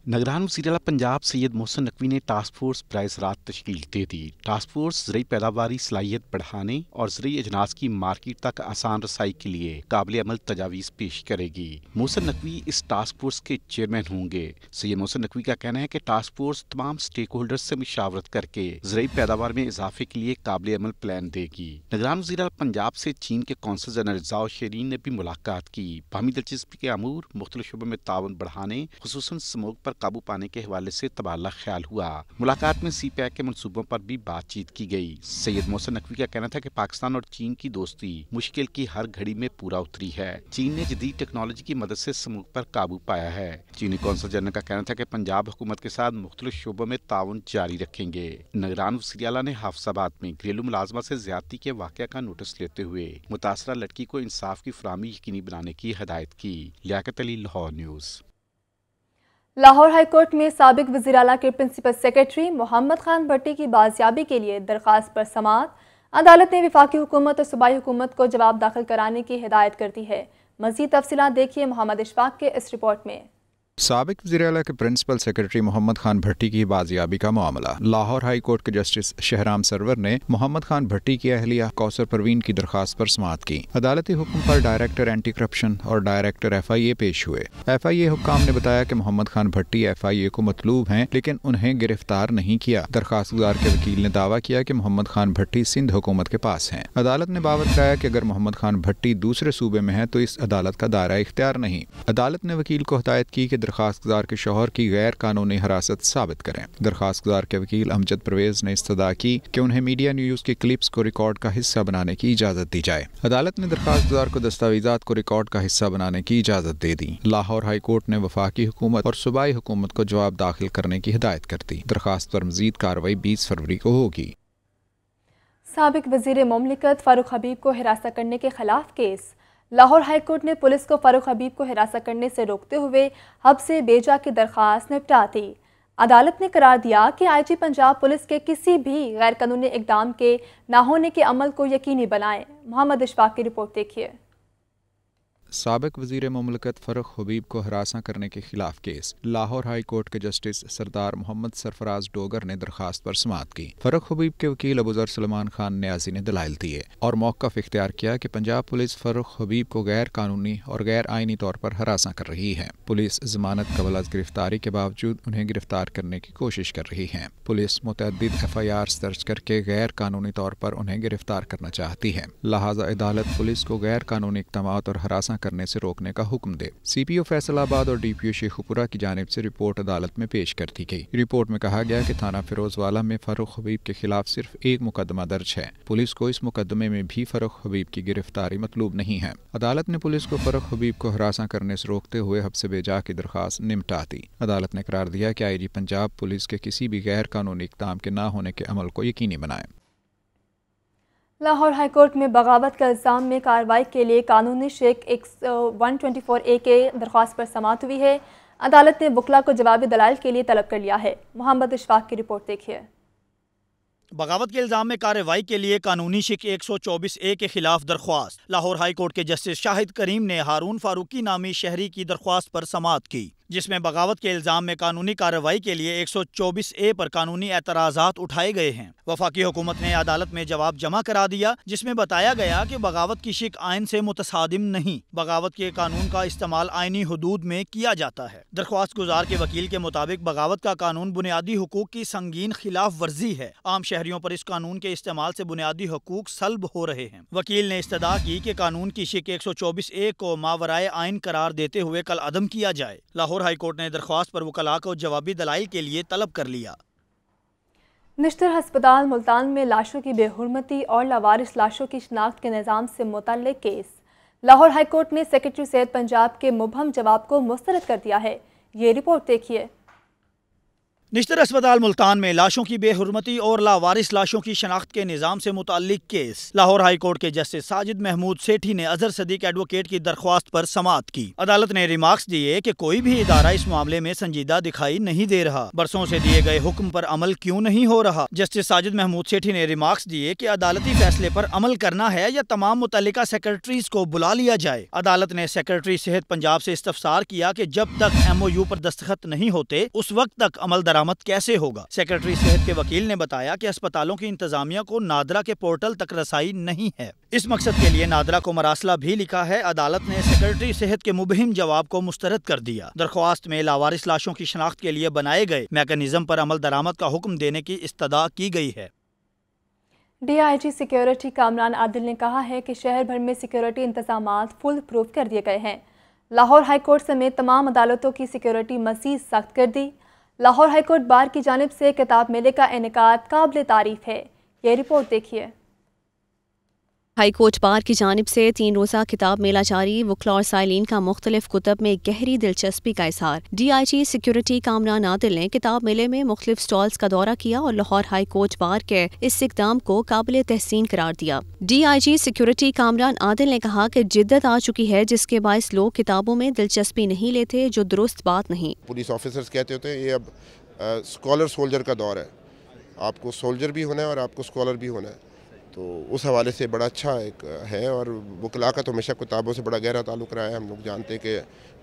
नगरान वजीर पंजाब सैयद मोहसन नकवी ने टास्क फोर्स बरए रात तश्कील दे दी टास्क फोर्स जरिए पैदावार सलाहियत बढ़ाने और जरिए अजनास की मार्केट तक आसान रसाई के लिए काबिल अमल तजावीज़ पेश करेगी मोहसन नकवी इस टास्क फोर्स के चेयरमैन होंगे सैयद मोहसन नकवी का कहना है की टास्क फोर्स तमाम स्टेक होल्डर से मशावरत करके जरिए पैदावार में इजाफे के लिए काबिल अमल प्लान देगी नगरान वजी पंजाब ऐसी चीन के कौंसल जनरल जाओ शरीन ने भी मुलाकात की बामी दिलचस्पी के अमूर मुख्तु शुबों में ताउन बढ़ाने खसूस स्मोक पर काबू पाने के हवाले से तबादला ख्याल हुआ मुलाकात में सी पी आई के मनसूबों पर भी बातचीत की गई सैयद मोहसन नकवी का कहना था कि पाकिस्तान और चीन की दोस्ती मुश्किल की हर घड़ी में पूरा उतरी है चीन ने जदीद टेक्नोलॉजी की मदद से समूह पर काबू पाया है चीनी कौंसल जनरल का कहना था कि पंजाब हुकूमत के साथ मुख्तलि शोबों में ताउन जारी रखेंगे नगरान वसीरियाला ने हाफसाबाद में घरेलू मुलाजमा से ज्यादा के वाक़ का नोटिस लेते हुए मुतासरा लड़की को इंसाफ की फरहमी यकीनी बनाने की हदायत की लियात अली लाहौर न्यूज़ लाहौर हाईकोर्ट में सबक वजी अला के प्रिंसिपल सेक्रेटरी मोहम्मद खान भट्टी की बाजियाबी के लिए दरख्वास्त पर समात अदालत ने विफाकी हुकूमत और सूबाई हुकूमत को जवाब दाखिल कराने की हिदायत कर दी है मजीद तफसी देखिए मोहम्मद इशफाक के इस रिपोर्ट में सबक वजी के प्रिंसिपल सेक्रेटरी मोहम्मद खान भट्टी की बाजियाबी का मामला लाहौर हाई कोर्ट के जस्टिस शहराम सरवर ने मोहम्मद खान भट्टी की अहलिया कौसर परवीन की दरखास्त पर समात की अदालती हुक्म पर डायरेक्टर एंटी करप्शन और डायरेक्टर एफ आई ए पेश हुए एफ आई ए ने बताया की Mohammad Khan Bhatti F I A को मतलूब है लेकिन उन्हें गिरफ्तार नहीं किया दरखास्त गुजार के वकील ने दावा किया की कि मोहम्मद खान भट्टी सिंध हुकूमत के पास है अदालत ने बावत कराया की अगर मोहम्मद खान भट्टी दूसरे सूबे में है तो इस अदालत का दायरा इख्तियार नहीं अदालत ने वकील को हदायत की गुजार के शोहर की गैर कानूनी हिरासत साबित करें गुजार के वकील अमजद परवेज ने इस्तः की कि उन्हें मीडिया न्यूज के क्लिप्स को रिकॉर्ड का हिस्सा बनाने की इजाजत दी जाए अदालत ने गुजार को दस्तावेजा को रिकॉर्ड का हिस्सा बनाने की इजाजत दे दी लाहौर हाईकोर्ट ने वफाकी हुकूमत और सूबाई हुकूमत को जवाब दाखिल करने की हिदायत कर दी दरखास्त पर मजीद कार्रवाई बीस फरवरी को होगी सबक वजीर ममलिकत फारूक हबीब को हिरासत करने के खिलाफ केस लाहौर हाईकोर्ट ने पुलिस को फारूक हबीब को हिरासत करने से रोकते हुए हब से बेजा की दरख्वास्त निपटा दी अदालत ने करार दिया कि आईजी पंजाब पुलिस के किसी भी गैरकानूनी इकदाम के ना होने के अमल को यकीनी बनाएं मोहम्मद इशफाक की रिपोर्ट देखिए सबक वजीर ममलकत फ़रुख हबीब को हरासा करने के खिलाफ केस लाहौर हाई कोर्ट के जस्टिस सरदार मोहम्मद सरफराज डोगर ने दरखास्त पर समात की फ़रुख हबीब के वकील अबूजर सलमान खान न्याजी ने दलाइल दिए और मौकफ इख्तियार किया कि पंजाब पुलिस फ़रुख हबीब को गैर कानूनी और गैर आइनी तौर पर हरासा कर रही है पुलिस जमानत कबल गिरफ्तारी के बावजूद उन्हें गिरफ्तार करने की कोशिश कर रही है पुलिस मुतद एफ आई आर दर्ज करके गैर कानूनी तौर पर उन्हें गिरफ्तार करना चाहती है लिहाजा अदालत पुलिस को गैर कानूनी इकदाम और हरासा सामना करने से रोकने का हुक्म दे सीपीओ फैसलाबाद और डीपीओ शेखुपुरा की जानब से रिपोर्ट अदालत में पेश कर दी गई रिपोर्ट में कहा गया कि थाना फिरोजवाला में फरूख हबीब के खिलाफ सिर्फ एक मुकदमा दर्ज है पुलिस को इस मुकदमे में भी फरूख हबीब की गिरफ्तारी मतलूब नहीं है अदालत ने पुलिस को फरूख हबीब को हरासा करने से रोकते हुए हब से बेजा की दरखास्त निपटा दी अदालत ने करार दिया कि आईजी पंजाब पुलिस के किसी भी गैर कानूनी इकदाम के न होने के अमल को यकीनी बनाए लाहौर हाईकोर्ट में बगावत का इल्ज़ाम में कार्रवाई के लिए कानूनी शेख एक वन ट्वेंटी फोर ए के दरख्वास्त पर समाप्त हुई है अदालत ने बुकला को जवाबी दलाल के लिए तलब कर लिया है मोहम्मद इशफाक की रिपोर्ट देखिए बगावत के इल्ज़ाम में कार्रवाई के लिए कानूनी शिक एक सौ चौबीस ए के खिलाफ दरख्वास्त लाहौर हाई कोर्ट के जस्टिस शाहिद करीम ने हारून फारूकी नामी शहरी की दरख्वास्त पर समाप्त की जिसमें बगावत के इल्ज़ाम में कानूनी कार्रवाई के लिए 124 ए पर कानूनी एतराजात उठाए गए हैं वफाकी हुकूमत ने अदालत में जवाब जमा करा दिया जिसमें बताया गया कि बगावत की शिक आयन से मुतसादिम नहीं बगावत के कानून का इस्तेमाल आइनी हदूद में किया जाता है दरख्वास्त गुजार के वकील के मुताबिक बगावत का कानून बुनियादी हकूक की संगीन खिलाफ वर्जी है आम शहरियों पर इस कानून के इस्तेमाल से बुनियादी हकूक सलब हो रहे हैं वकील ने इस्तः की कि कानून की शिक एक सौ चौबीस ए को मावराए आयन करार देते हुए कल अदम किया जाए लाहौर लाहौर हाईकोर्ट ने दरख्वास्त पर वकला को जवाबी दलाइल के लिए तलब कर लिया निश्तर हस्पताल मुल्तान में लाशों की बेहरमती और लावारिस लाशों की शनाख्त के निज़ाम से मुतल केस लाहौर हाईकोर्ट ने सेक्रेटरी सैद पंजाब के मुबहम जवाब को मुस्तरद कर दिया है ये रिपोर्ट देखिए निश्तर अस्पताल मुल्तान में लाशों की बेहरमती और लावारिस लाशों की शनाख्त के निज़ाम से मुतल केस लाहौर हाई कोर्ट के जस्टिस साजिद महमूद सेठी ने अजहर सदीक एडवोकेट की दरख्वास्त पर समात की अदालत ने रिमार्क्स दिए कि कोई भी इदारा इस मामले में संजीदा दिखाई नहीं दे रहा बरसों से दिए गए हुक्म पर अमल क्यों नहीं हो रहा जस्टिस साजिद महमूद सेठी ने रिमार्क्स दिए की अदालती फैसले पर अमल करना है या तमाम मुतल सेक्रेटरीज को बुला लिया जाए अदालत ने सेक्रेटरी सेहत पंजाब ऐसी इस्तफसार किया की जब तक एम ओ यू पर दस्तखत नहीं होते उस वक्त तक अमल दर बरामद कैसे होगा सेक्रेटरी सेहत के वकील ने बताया की अस्पतालों की इंतजामिया को नादरा के पोर्टल तक रसाई नहीं है इस मकसद के लिए नादरा को मरासला भी लिखा है अदालत ने सेक्रेटरी सेहत के मुबहिम जवाब को मुस्तरद कर दिया दरख्वास्त में लावारिस लाशों की शनाख्त के लिए बनाए गए मैकेनिज्म पर अमल दरामद का हुक्म देने की इस्तदा की गई है डीआईजी सिक्योरिटी कामरान आदिल ने कहा है कि शहर भर में सिक्योरिटी इंतजाम फुल प्रूफ कर दिए गए हैं लाहौर हाईकोर्ट समेत तमाम अदालतों की सिक्योरिटी मजीद सख्त कर दी लाहौर हाईकोर्ट बार की जानब से किताब मेले का इनका काबिल तारीफ है ये रिपोर्ट देखिए हाई कोर्ट बार की जानब से तीन रोज़ा किताब मेला जारी वकलौर सालीन का मुख्तलिफ कुतब में गहरी दिलचस्पी का इजहार D I G security Kamran Adil ने किताब मेले में मुख्तलिफ स्टॉल्स का दौरा किया और लाहौर हाई कोर्ट बार के इस इकदाम को काबिल तहसीन करार दिया D I G security Kamran Adil ने कहा की जिद्दत आ चुकी है जिसके बायस लोग किताबों में दिलचस्पी नहीं लेते जो दुरुस्त बात नहीं पुलिस ऑफिसर कहते होते हैं ये अब स्कॉलर सोल्जर का दौर है आपको सोल्जर भी होना है और आपको स्कॉलर भी होना है तो उस हवाले से बड़ा अच्छा एक है और वकला का तो हमेशा किताबों से बड़ा गहरा ताल्लुक रहा है हम लोग जानते हैं कि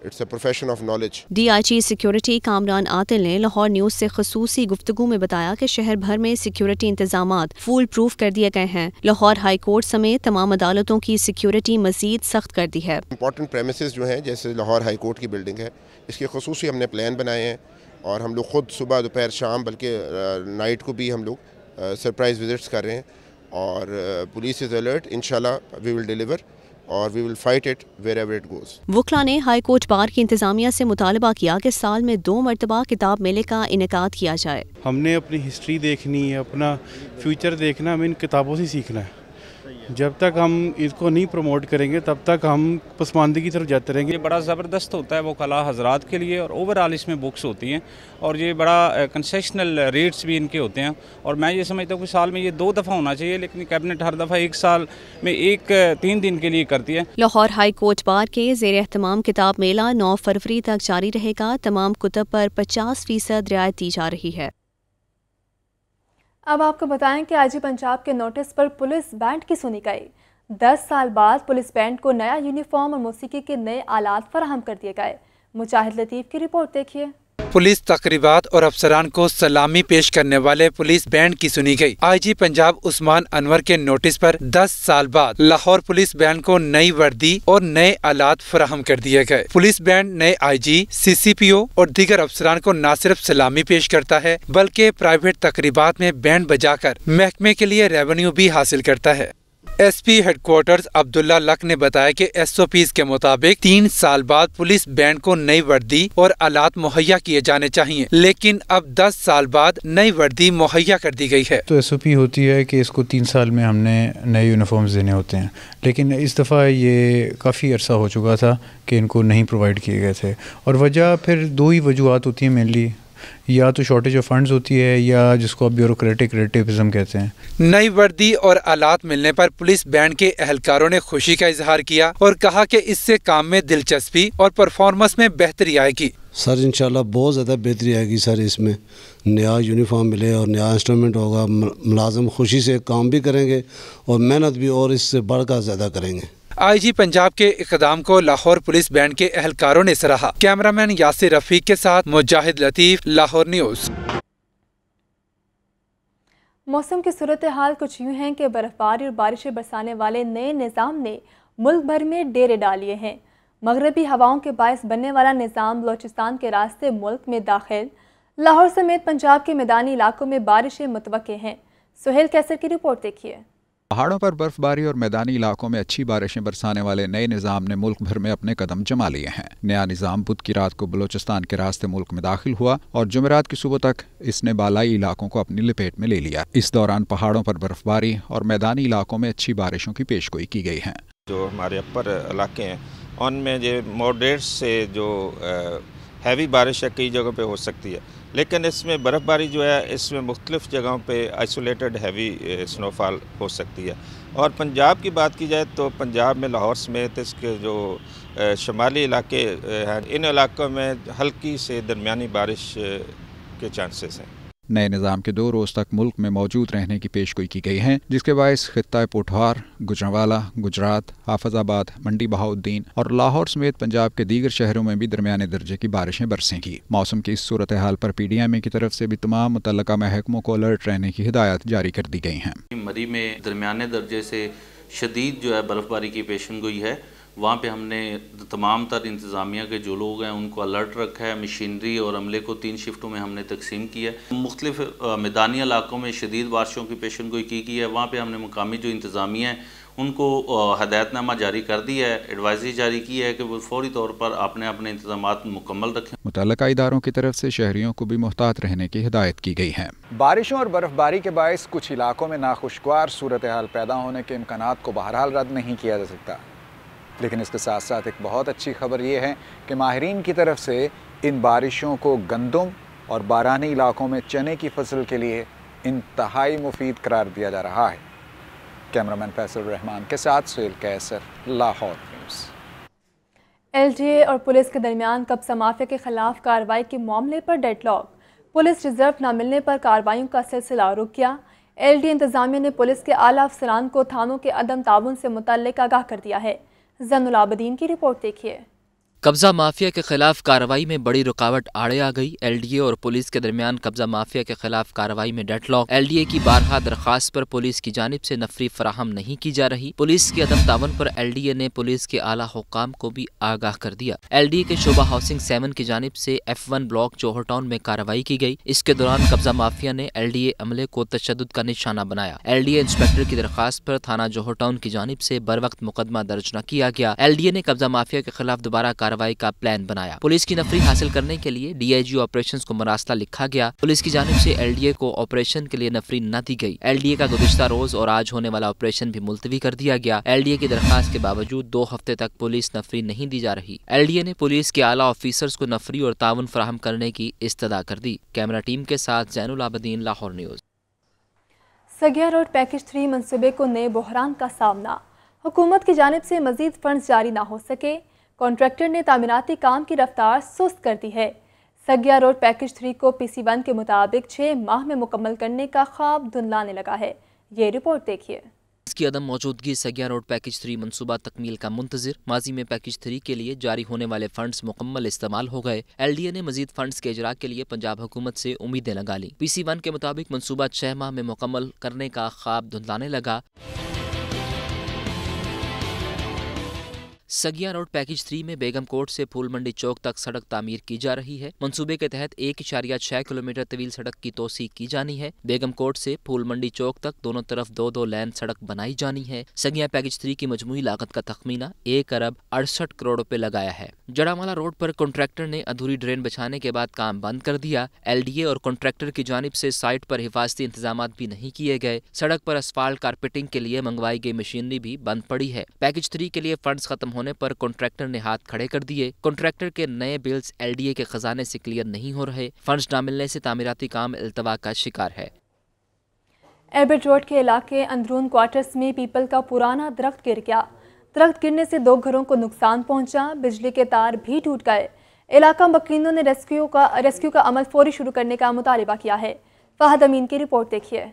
it's a profession of knowledge D I G security Kamran Adil ने लाहौर न्यूज़ से खसूसी गुफ्तु में बताया कि शहर भर में सिक्योरिटी इंतजाम फूल प्रूफ कर दिए गए हैं लाहौर हाई कोर्ट समेत तमाम अदालतों की सिक्योरिटी मजीद सख्त कर दी है इंपॉर्टेंट प्रेमिस जो है जैसे लाहौर हाई कोर्ट की बिल्डिंग है इसके खसूस हमने प्लान बनाए हैं और हम लोग खुद सुबह दोपहर शाम बल्कि नाइट को भी हम लोग सरप्राइज़ विजिट्स कर रहे हैं और पुलिस इज अलर्ट इनशाला वी विल डिलीवर और we will fight it wherever it goes वकला ने हाई कोर्ट बार की इंतजामिया से मुतालबा किया कि साल में दो मरतबा किताब मेले का इनका किया जाए हमने अपनी हिस्ट्री देखनी है अपना फ्यूचर देखना हमें इन किताबों से सीखना है जब तक हम इसको नहीं प्रमोट करेंगे तब तक हम पसमानदगी की तरफ जाते रहेंगे ये बड़ा ज़बरदस्त होता है वो कला हजरात के लिए और ओवरऑल इसमें बुक्स होती हैं और ये बड़ा कंसेशनल रेट्स भी इनके होते हैं और मैं ये समझता हूँ कि साल में ये दो दफ़ा होना चाहिए लेकिन कैबिनेट हर दफ़ा एक साल में एक तीन दिन के लिए करती है लाहौर हाई कोर्ट बार के जेर अहतमाम किताब मेला नौ फरवरी तक जारी रहेगा तमाम कुतब पर पचास फीसद रियायत दी जा रही है अब आपको बताएं कि आज पंजाब के नोटिस पर पुलिस बैंड की सुनी गई दस साल बाद पुलिस बैंड को नया यूनिफॉर्म और मौसीकी के नए आलात फराहम कर दिए गए मुजाहिद लतीफ़ की रिपोर्ट देखिए पुलिस तकरीबा और अफसरान को सलामी पेश करने वाले पुलिस बैंड की सुनी गई। आईजी पंजाब उस्मान अनवर के नोटिस पर 10 साल बाद लाहौर पुलिस बैंड को नई वर्दी और नए आलात फराहम कर दिए गए पुलिस बैंड नए आईजी, सीसीपीओ और दीगर अफसरान को न सिर्फ सलामी पेश करता है बल्कि प्राइवेट तकरीबा में बैंड बजा महकमे के लिए रेवेन्यू भी हासिल करता है एसपी हेडक्वार्टर्स अब्दुल्ला लक ने बताया कि एसओपीज के मुताबिक तीन साल बाद पुलिस बैंड को नई वर्दी और आलात मुहैया किए जाने चाहिए लेकिन अब दस साल बाद नई वर्दी मुहैया कर दी गई है तो एसओपी होती है कि इसको तीन साल में हमने नए यूनिफॉर्म्स देने होते हैं लेकिन इस दफ़ा ये काफ़ी अरसा हो चुका था कि इनको नहीं प्रोवाइड किए गए थे और वजह फिर दो ही वजूहत होती हैं मेनली या तो शॉर्टेज ऑफ फंड्स होती है या जिसको आप ब्यूरोक्रेटिक रेटिविज्म कहते हैं नई वर्दी और आलात मिलने पर पुलिस बैंड के एहलकारों ने खुशी का इजहार किया और कहा कि इससे काम में दिलचस्पी और परफॉर्मेंस में बेहतरी आएगी सर इंशाल्लाह बहुत ज़्यादा बेहतरी आएगी सर इसमें नया यूनिफॉर्म मिले और नया इंस्ट्रूमेंट होगा मुलाजम खुशी से काम भी करेंगे और मेहनत भी और इससे बढ़कर ज़्यादा करेंगे आईजी पंजाब के इकदाम को लाहौर पुलिस बैंड के एहलकारों ने सराहा कैमरामैन यासिर रफीक के साथ मुजाहिद लतीफ लाहौर न्यूज़ मौसम की सूरत हाल कुछ यूँ है कि बर्फ़बारी और बारिशें बरसाने वाले नए निज़ाम ने मुल्क भर में डेरे डालिए हैं मगरबी हवाओं के बायस बनने वाला निज़ाम बलोचिस्तान के रास्ते मुल्क में दाखिल लाहौर समेत पंजाब के मैदानी इलाकों में बारिशें मुतव हैं सुहेल कैसर की रिपोर्ट देखिए पहाड़ों पर बर्फबारी और मैदानी इलाकों में अच्छी बारिशें बरसाने वाले नए निज़ाम ने मुल्क भर में अपने कदम जमा लिए हैं नया निज़ाम बुध की रात को बलोचिस्तान के रास्ते मुल्क में दाखिल हुआ और जुमेरात की सुबह तक इसने बालाई इलाकों को अपनी लपेट में ले लिया इस दौरान पहाड़ों पर बर्फबारी और मैदानी इलाकों में अच्छी बारिशों की पेशगोई की गई है जो हमारे अपर इलाके हैं उनमें जो मॉडरेट से जो हैवी बारिश है कई जगहों पे हो सकती है लेकिन इसमें बर्फ़बारी जो है इसमें मुख्तलिफ़ जगहों पे आइसोलेटेड हैवी स्नोफॉल हो सकती है और पंजाब की बात की जाए तो पंजाब में लाहौर समेत इसके जो शुमाली इलाके हैं इन इलाकों में हल्की से दरमिया बारिश के चांसेस हैं नए निज़ाम के दो रोज तक मुल्क में मौजूद रहने की पेशगोई की गई है जिसके बायस खत्ता पोठार गुजरावाला गुजरात हाफजाबाद मंडी बहाउद्दीन और लाहौर समेत पंजाब के दीगर शहरों में भी दरमियाने दर्जे की बारिशें बरसेंगी मौसम की इस सूरत हाल पर पी डी एम ए की तरफ से भी तमाम मुतल महकमों को अलर्ट रहने की हिदायत जारी कर दी गई हैं मरी में दरमियाने दर्जे से शदीद जो है बर्फबारी की पेशन गोई है वहाँ पे हमने तमाम तर इंतज़ामिया के जो लोग हैं उनको अलर्ट रखा है मशीनरी और अमले को तीन शिफ्टों में हमने तकसीम किया है मुख्तफ मैदानी इलाकों में शदीद बारिशों की पेशन गोई की की है वहाँ पर हमने मुकामी जो इंतज़ामिया है उनको हदायतनामा जारी कर दिया है एडवाइजरी जारी की है कि वो फौरी तौर पर अपने अपने इंतजाम मुकम्मल रखें मुतल इदारों की तरफ से शहरीों को भी मुहतात रहने की हिदायत की गई है बारिशों और बर्फबारी के बायस कुछ इलाकों में नाखुशगवार सूरत हाल पैदा होने के इम्कान को बहरहाल रद्द नहीं किया जा सकता लेकिन इसके साथ साथ एक बहुत अच्छी खबर ये है कि माहरीन की तरफ से इन बारिशों को गंदम और बारानी इलाकों में चने की फसल के लिए इंतहाई मुफीद करार दिया जा रहा है कैमरामैन फैसल रहमान के साथ सुल कैसर लाहौर न्यूज़ एलडीए और पुलिस के दरमियान कब्जा माफिया के खिलाफ कार्रवाई के मामले पर डेडलॉक पुलिस रिजर्व न मिलने पर कार्रवाई का सिलसिला रुक गया एलडीए इंतजामिया ने पुलिस के आला अफसरान को थानों के अदम ताबन से मुतल आगाह कर दिया है जैनुल की रिपोर्ट देखिए कब्जा माफिया के खिलाफ कार्रवाई में बड़ी रुकावट आड़े आ गई एलडीए और पुलिस के दरमियान कब्जा माफिया के खिलाफ कार्रवाई में डेडलॉक एलडीए की बारहा दरखास्त पर पुलिस की जानब से नफरी फराहम नहीं की जा रही पुलिस के अदम तावन पर एलडीए ने पुलिस के आला हुकाम को भी आगाह कर दिया एलडीए के शोभा हाउसिंग सेवन की जानब से F one block Johar town में कार्रवाई की गई इसके दौरान कब्जा माफिया ने एलडीए अमले को तशद का निशाना बनाया ए इंस्पेक्टर की दरखास्त पर थाना जोहर टाउन की जानब से बर वक्त मुकदमा दर्ज न किया गया ए ने कब्जा माफिया के खिलाफ दोबारा कार्रवाई का प्लान बनाया पुलिस की नफरी हासिल करने के लिए डीआईजी ऑपरेशन को मरास्ता लिखा गया पुलिस की जानब ऐसी एलडीए को ऑपरेशन के लिए नफरी न दी गयी एलडीए का गुजश्ता रोज और आज होने वाला ऑपरेशन भी मुलतवी कर दिया गया ए की दरखास्त के बावजूद दो हफ्ते तक पुलिस नफरी नहीं दी जा रही ए ने पुलिस के आला ऑफिसर्स को नफरी और ताउन फ्राहम करने की इस्तदा कर दी कैमरा टीम के साथ Zainul Abideen Lahore news Saggian road package three मनसूबे को नए बहरान का सामना हुकूमत की जानब से मजीद फंड जारी ना हो सके कॉन्ट्रैक्टर ने तामीराती काम की रफ्तार सुस्त कर दी है सगिया रोड पैकेज थ्री को पी सी वन के मुताबिक छः माह में मुकम्मल करने का ख्वाब धुंधलाने लगा है ये रिपोर्ट देखिए इसकी अदम मौजूदगी सगिया रोड पैकेज थ्री मनसूबा तकमील का मुंतजर माजी में पैकेज थ्री के लिए जारी होने वाले फंड मुकम्मल इस्तेमाल हो गए एल डी ए ने मजीद फंड के इजरा के लिए पंजाब हुकूमत से उम्मीदें लगा ली पी सी वन के मुताबिक मनसूबा छह माह में मुकम्मल करने का ख्वाब धुंधलाने लगा सगिया रोड पैकेज थ्री में बेगम कोट से फूल मंडी चौक तक सड़क तामीर की जा रही है मंसूबे के तहत एक इशारिया छह किलोमीटर तवील सड़क की तोसी की जानी है बेगम कोट से फूल मंडी चौक तक दोनों तरफ दो दो लैन सड़क बनाई जानी है सगिया पैकेज थ्री की मजमू लागत का तखमीना एक अरब अड़सठ करोड़ रूपए लगाया है जड़ामाला रोड आरोप कॉन्ट्रैक्टर ने अधूरी ड्रेन बिछाने के बाद काम बंद कर दिया एल डी ए और कॉन्ट्रैक्टर की जानब ऐसी साइट आरोप हिफाजती इंतजाम भी नहीं किए गए सड़क आरोप असफाल कारपेटिंग के लिए मंगवाई गई मशीनरी भी बंद पड़ी है पैकेज थ्री के लिए फंड खत्म होने पर कॉन्ट्रैक्टर ने हाथ खड़े कर दिए कॉन्ट्रैक्टर के नए बिल्स एलडीए के खजाने से क्लियर नहीं हो रहे फंड्स न मिलने से तामीराती काम अल्तवा का शिकार है एयरबेट रोड के इलाके अंदरून क्वार्टर्स में पीपल का पुराना दरख्त गिर गया दरख्त गिरने से दो घरों को नुकसान पहुंचा बिजली के तार भी टूट गए इलाका मकिनों ने रेस्क्यू का रेस्क्यू का अमल फौरी शुरू करने का मुतालबा किया है फाहद अमीन की रिपोर्ट देखिए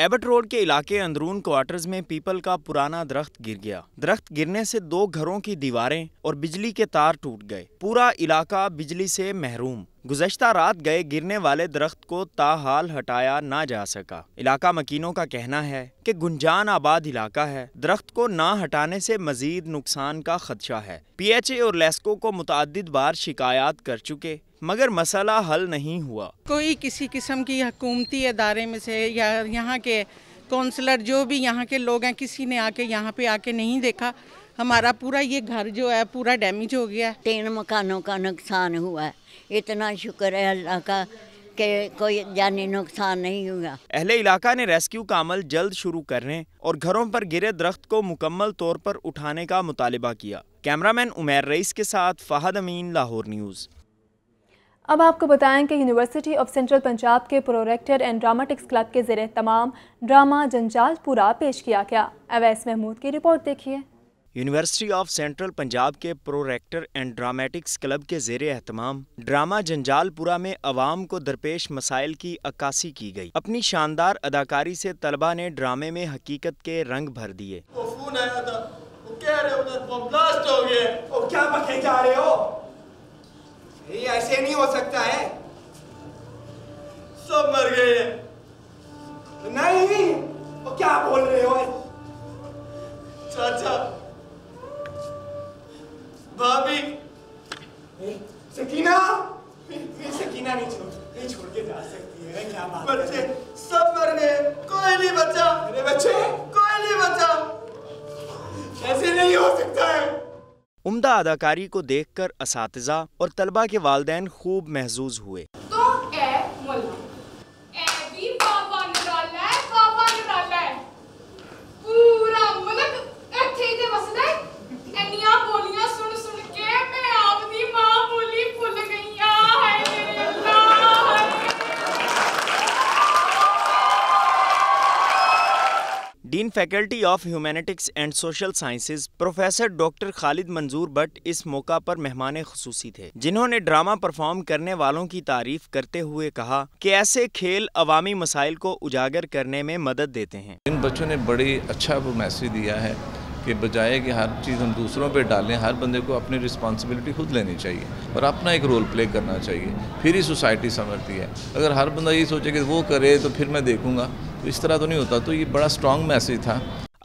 एबट रोड के इलाके अंदरून क्वार्टर्स में पीपल का पुराना दरख्त गिर गया दरख्त गिरने से दो घरों की दीवारें और बिजली के तार टूट गए पूरा इलाका बिजली से महरूम गुजशत रात गए गिरने वाले दरख्त को ताहाल हटाया ना जा सका इलाका मकीनों का कहना है कि गुंजान आबाद इलाका है दरख्त को ना हटाने से मजीद नुकसान का खदशा है पी एच ए और लेस्को को मुतद बार शिकायत कर चुके मगर मसला हल नहीं हुआ कोई किसी किस्म की हकूमती अदारे में से या यहाँ के कौंसलर जो भी यहाँ के लोग हैं किसी ने आके यहाँ पे आके नहीं देखा हमारा पूरा ये घर जो है पूरा डैमेज हो गया है तीन मकानों का नुकसान हुआ है इतना शुक्र है अल्लाह का कि कोई जानी नुकसान नहीं हुआ अहले इलाका ने रेस्क्यू का अमल जल्द शुरू करने और घरों पर गिरे दरख्त को मुकम्मल तौर पर उठाने का मुतालबा किया कैमरामैन उमेर रईस के साथ फ़ाहद अमीन लाहौर न्यूज़ अब आपको बताएं कि यूनिवर्सिटी ऑफ सेंट्रल पंजाब के प्रोरेक्टर एंड ड्रामाटिक्स क्लब के जरिए तमाम ड्रामा जंजाल पूरा पेश किया गया अवैस महमूद की रिपोर्ट देखिए यूनिवर्सिटी ऑफ सेंट्रल पंजाब के प्रोरेक्टर एंड ड्रामेटिक्स क्लब के जेर अहतमाम ड्रामा जंजालपुरा में अवाम को दरपेश मसाइल की अक्सी की गई अपनी शानदार अदाकारी से तलबा ने ड्रामे में हकीकत के रंग भर दिए हो सकता है नहीं वो क्या बोल रहे हो चाचा भाभी सकीना मैं सकीना नहीं छोड़ नहीं छोड़ के जा सकती है क्या बात बच्चे सब मर गए कोई नहीं बचा मेरे बच्चे कोई नहीं बचा ऐसे नहीं हो सकता है उम्दा अदाकारी को देखकर कर और तलबा के वालदेन खूब महजूज हुए faculty of humanities and social sciences professor doctor Khalid Manzoor Bhatt इस मौका पर मेहमान खसूसी थे जिन्होंने ड्रामा परफॉर्म करने वालों की तारीफ करते हुए कहा कि ऐसे खेल अवामी मसाइल को उजागर करने में मदद देते हैं इन बच्चों ने बड़ी अच्छा वो मैसेज दिया है कि बजाय कि हर चीज़ हम दूसरों पे डालें हर बंदे को अपनी रिस्पॉन्सिबिलिटी खुद लेनी चाहिए और अपना एक रोल प्ले करना चाहिए फिर ही सोसाइटी समझती है अगर हर बंदा ये सोचे कि वो करे तो फिर मैं देखूंगा तो इस तरह तो नहीं होता तो ये बड़ा स्ट्रॉन्ग मैसेज था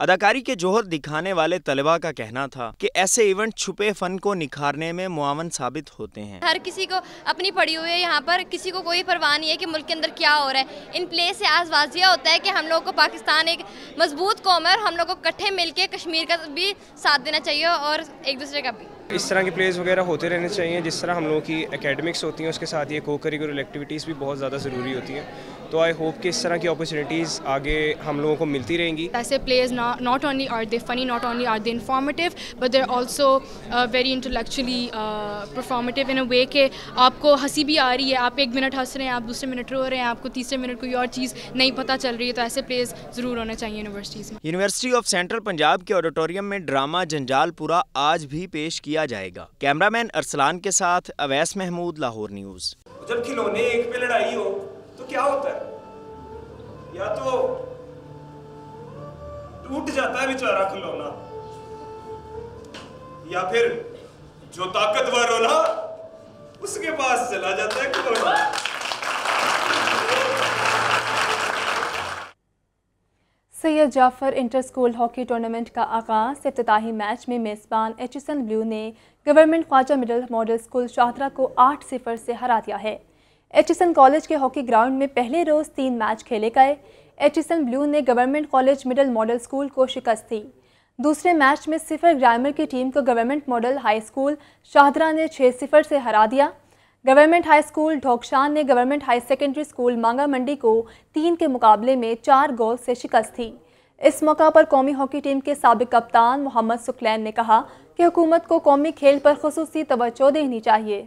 अदाकारी के जोहर दिखाने वाले तलबा का कहना था कि ऐसे इवेंट छुपे फन को निखारने में मुआवन साबित होते हैं हर किसी को अपनी पड़ी हुई है यहाँ पर किसी को कोई परवाह नहीं है कि मुल्क के अंदर क्या हो रहा है इन प्लेस से आज वाजिया होता है कि हम लोग को पाकिस्तान एक मजबूत कौम है और हम लोग को इकट्ठे मिलकर कश्मीर का भी साथ देना चाहिए और एक दूसरे का भी इस तरह के प्लेस वगैरह होते रहने चाहिए जिस तरह हम लोगों की एकेडमिक्स होती हैं उसके साथ ये को करिकुलर एक्टिविटीज़ भी बहुत ज़्यादा ज़रूरी होती हैं तो आई होप कि इस तरह की अपॉर्चुनिटीज़ आगे हम लोगों को मिलती रहेंगी ऐसे plays not only are they funny not only are they informative but they're also very intellectually performative in a way के आपको हंसी भी आ रही है आप एक मिनट हंस रहे हैं आप दूसरे मिनट रो रहे हैं आपको तीसरे मिनट कोई और चीज़ नहीं पता चल रही है तो ऐसे प्लेस ज़रूर होने चाहिए यूनिवर्सिटीज़ में यूनिवर्सिटी ऑफ सेंट्रल पंजाब के ऑडिटोरियम में ड्रामा जंजालपुरा आज भी पेश किया किया जाएगा कैमरामैन अरसलान के साथ अवैस महमूद लाहौर न्यूज जब खिलौने एक पे लड़ाई हो तो क्या होता है या तो टूट जाता है बेचारा खिलौना या फिर जो ताकतवर हो ना उसके पास चला जाता है खिलौना Syed Jafar inter school hockey tournament का आगाज़ इफ्ताही मैच में मेज़बान एच एस एन ब्लू ने government Khwaja middle model school Shahdara को आठ सिफर से हरा दिया है एच एस एन कॉलेज के हॉकी ग्राउंड में पहले रोज़ तीन मैच खेले गए एच एस एन ब्लू ने government college middle model school को शिकस्त दी दूसरे मैच में सिफर ग्रामर की टीम को government model high school Shahdara ने छः सिफर से हरा दिया गवर्नमेंट हाई स्कूल ढोकशान ने गवर्नमेंट हाई सेकेंडरी स्कूल मांगा मंडी को तीन के मुकाबले में चार गोल से शिकस्त थी इस मौका पर कौमी हॉकी टीम के सबक कप्तान मोहम्मद सुकलैन ने कहा कि हुकूमत को कौमी खेल पर खसूस तोज्जो देनी चाहिए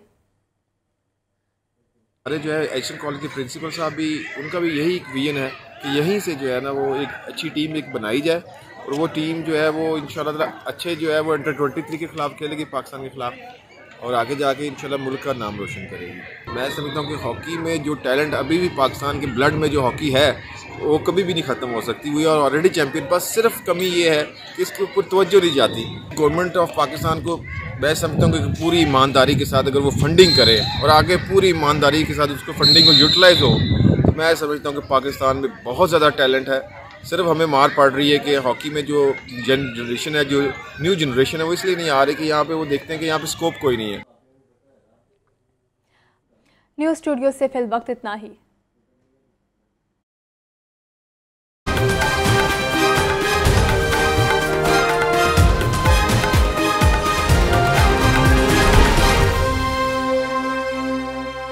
अरे जो है एक्शन कॉलेज के प्रिंसिपल साहब भी उनका भी यही एक विजन है कि यहीं से जो है ना वो एक अच्छी टीम एक बनाई जाए और वो टीम जो है वो इन अच्छे जो है वो अंडर ट्वेंटी थ्री के खिलाफ खेलेगी पाकिस्तान के खिलाफ और आगे जाके इन मुल्क का नाम रोशन करेगी मैं समझता हूँ कि हॉकी में जो टैलेंट अभी भी पाकिस्तान के ब्लड में जो हॉकी है वो कभी भी नहीं ख़त्म हो सकती हुई और ऑलरेडी चैम्पियन बस सिर्फ कमी ये है कि इसके ऊपर तोज्जो नहीं जाती गवर्नमेंट ऑफ पाकिस्तान को मैं समझता हूँ कि पूरी ईमानदारी के साथ अगर वो फंडिंग करे और आगे पूरी ईमानदारी के साथ उसको फंडिंग को यूटिलाइज़ हो तो मैं समझता हूँ कि पाकिस्तान में बहुत ज़्यादा टैलेंट है सिर्फ हमें मार पड़ रही है कि हॉकी में जो जनरेशन है जो न्यू जनरेशन है वो इसलिए नहीं आ रही कि यहाँ पे वो देखते हैं कि यहाँ पे स्कोप कोई नहीं है न्यूज़ स्टूडियो से फिल वक्त इतना ही